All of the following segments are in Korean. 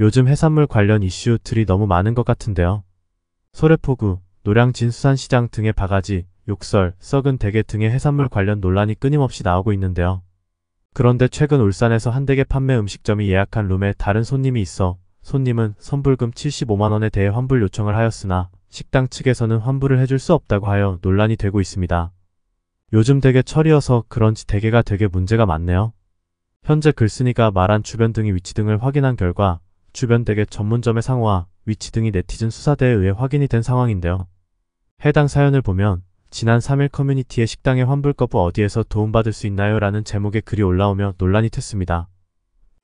요즘 해산물 관련 이슈 들이 너무 많은 것 같은데요. 소래포구, 노량진 수산시장 등의 바가지, 욕설, 썩은 대게 등의 해산물 관련 논란이 끊임없이 나오고 있는데요. 그런데 최근 울산에서 한 대게 판매 음식점이 예약한 룸에 다른 손님이 있어 손님은 선불금 75만원에 대해 환불 요청을 하였으나 식당 측에서는 환불을 해줄 수 없다고 하여 논란이 되고 있습니다. 요즘 대게 철이어서 그런지 대게가 되게 문제가 많네요. 현재 글쓴이가 말한 주변 등의 위치 등을 확인한 결과 주변 댁의 전문점의 상호와 위치 등이 네티즌 수사대에 의해 확인이 된 상황인데요. 해당 사연을 보면 지난 3일 커뮤니티의 식당의 환불 거부 어디에서 도움받을 수 있나요? 라는 제목의 글이 올라오며 논란이 됐습니다.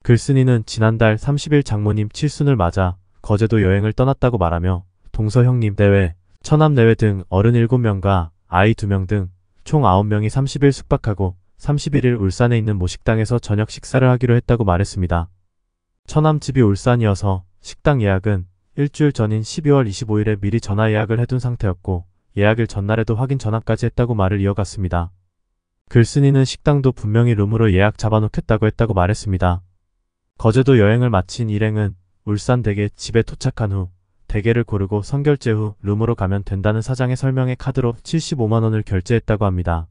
글쓴이는 지난달 30일 장모님 칠순을 맞아 거제도 여행을 떠났다고 말하며 동서 형님 대회, 처남 내외 등 어른 7명과 아이 2명 등 총 9명이 30일 숙박하고 31일 울산에 있는 모식당에서 저녁 식사를 하기로 했다고 말했습니다. 처남집이 울산이어서 식당 예약은 일주일 전인 12월 25일에 미리 전화 예약을 해둔 상태였고 예약일 전날에도 확인 전화까지 했다고 말을 이어갔습니다. 글쓴이는 식당도 분명히 룸으로 예약 잡아놓겠다고 했다고 말했습니다. 거제도 여행을 마친 일행은 울산 대게 집에 도착한 후 대게를 고르고 선결제 후 룸으로 가면 된다는 사장의 설명에 카드로 75만원을 결제했다고 합니다.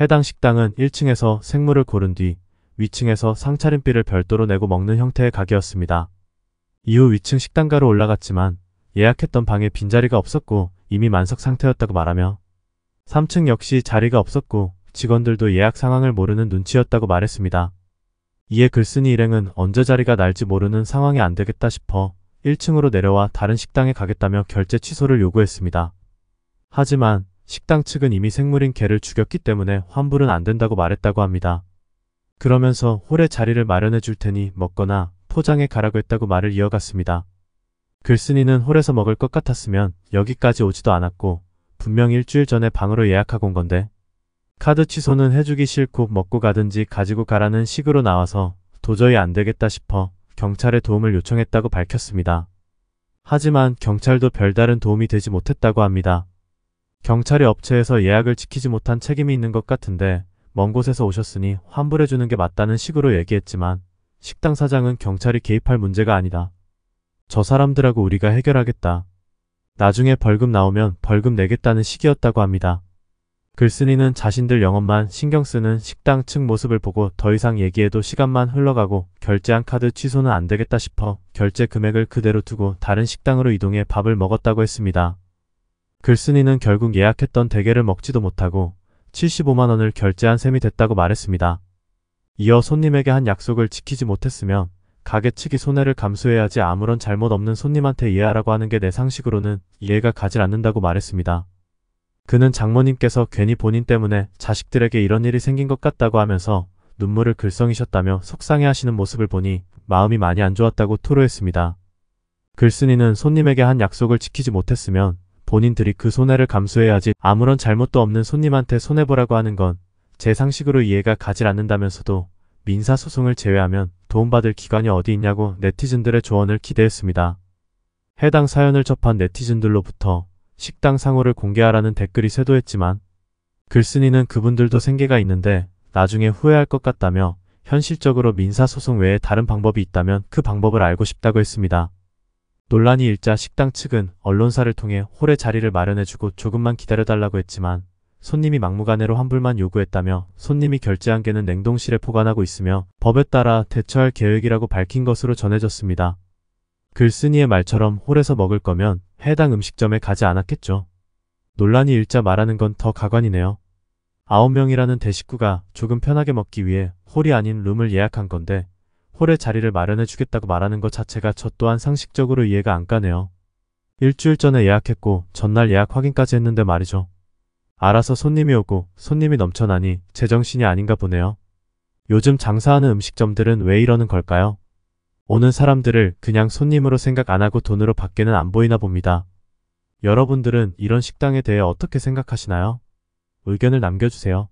해당 식당은 1층에서 생물을 고른 뒤 위층에서 상차림비를 별도로 내고 먹는 형태의 가게였습니다. 이후 위층 식당가로 올라갔지만 예약했던 방에 빈자리가 없었고 이미 만석 상태였다고 말하며 3층 역시 자리가 없었고 직원들도 예약 상황을 모르는 눈치였다고 말했습니다. 이에 글쓴이 일행은 언제 자리가 날지 모르는 상황이 안 되겠다 싶어 1층으로 내려와 다른 식당에 가겠다며 결제 취소를 요구했습니다. 하지만 식당 측은 이미 생물인 개를 죽였기 때문에 환불은 안 된다고 말했다고 합니다. 그러면서 홀에 자리를 마련해 줄 테니 먹거나 포장해 가라고 했다고 말을 이어갔습니다. 글쓴이는 홀에서 먹을 것 같았으면 여기까지 오지도 않았고 분명 일주일 전에 방으로 예약하고 온 건데 카드 취소는 해주기 싫고 먹고 가든지 가지고 가라는 식으로 나와서 도저히 안 되겠다 싶어 경찰에 도움을 요청했다고 밝혔습니다. 하지만 경찰도 별다른 도움이 되지 못했다고 합니다. 경찰이 업체에서 예약을 지키지 못한 책임이 있는 것 같은데 먼 곳에서 오셨으니 환불해주는 게 맞다는 식으로 얘기했지만 식당 사장은 경찰이 개입할 문제가 아니다. 저 사람들하고 우리가 해결하겠다. 나중에 벌금 나오면 벌금 내겠다는 식이었다고 합니다. 글쓴이는 자신들 영업만 신경 쓰는 식당 측 모습을 보고 더 이상 얘기해도 시간만 흘러가고 결제한 카드 취소는 안 되겠다 싶어 결제 금액을 그대로 두고 다른 식당으로 이동해 밥을 먹었다고 했습니다. 글쓴이는 결국 예약했던 대게를 먹지도 못하고 75만원을 결제한 셈이 됐다고 말했습니다. 이어 손님에게 한 약속을 지키지 못했으면 가게 측이 손해를 감수해야지 아무런 잘못 없는 손님한테 이해하라고 하는 게 내 상식으로는 이해가 가질 않는다고 말했습니다. 그는 장모님께서 괜히 본인 때문에 자식들에게 이런 일이 생긴 것 같다고 하면서 눈물을 글썽이셨다며 속상해하시는 모습을 보니 마음이 많이 안 좋았다고 토로했습니다. 글쓴이는 손님에게 한 약속을 지키지 못했으면 본인들이 그 손해를 감수해야지 아무런 잘못도 없는 손님한테 손해보라고 하는 건 제 상식으로 이해가 가질 않는다면서도 민사소송을 제외하면 도움받을 기관이 어디 있냐고 네티즌들의 조언을 기대했습니다. 해당 사연을 접한 네티즌들로부터 식당 상호를 공개하라는 댓글이 쇄도했지만 글쓴이는 그분들도 생계가 있는데 나중에 후회할 것 같다며 현실적으로 민사소송 외에 다른 방법이 있다면 그 방법을 알고 싶다고 했습니다. 논란이 일자 식당 측은 언론사를 통해 홀의 자리를 마련해주고 조금만 기다려달라고 했지만 손님이 막무가내로 환불만 요구했다며 손님이 결제한 개는 냉동실에 보관하고 있으며 법에 따라 대처할 계획이라고 밝힌 것으로 전해졌습니다. 글쓴이의 말처럼 홀에서 먹을 거면 해당 음식점에 가지 않았겠죠. 논란이 일자 말하는 건 더 가관이네요. 9명이라는 대식구가 조금 편하게 먹기 위해 홀이 아닌 룸을 예약한 건데 홀의 자리를 마련해주겠다고 말하는 것 자체가 저 또한 상식적으로 이해가 안 가네요. 일주일 전에 예약했고 전날 예약 확인까지 했는데 말이죠. 알아서 손님이 오고 손님이 넘쳐나니 제정신이 아닌가 보네요. 요즘 장사하는 음식점들은 왜 이러는 걸까요? 오는 사람들을 그냥 손님으로 생각 안 하고 돈으로 밖에는 안 보이나 봅니다. 여러분들은 이런 식당에 대해 어떻게 생각하시나요? 의견을 남겨주세요.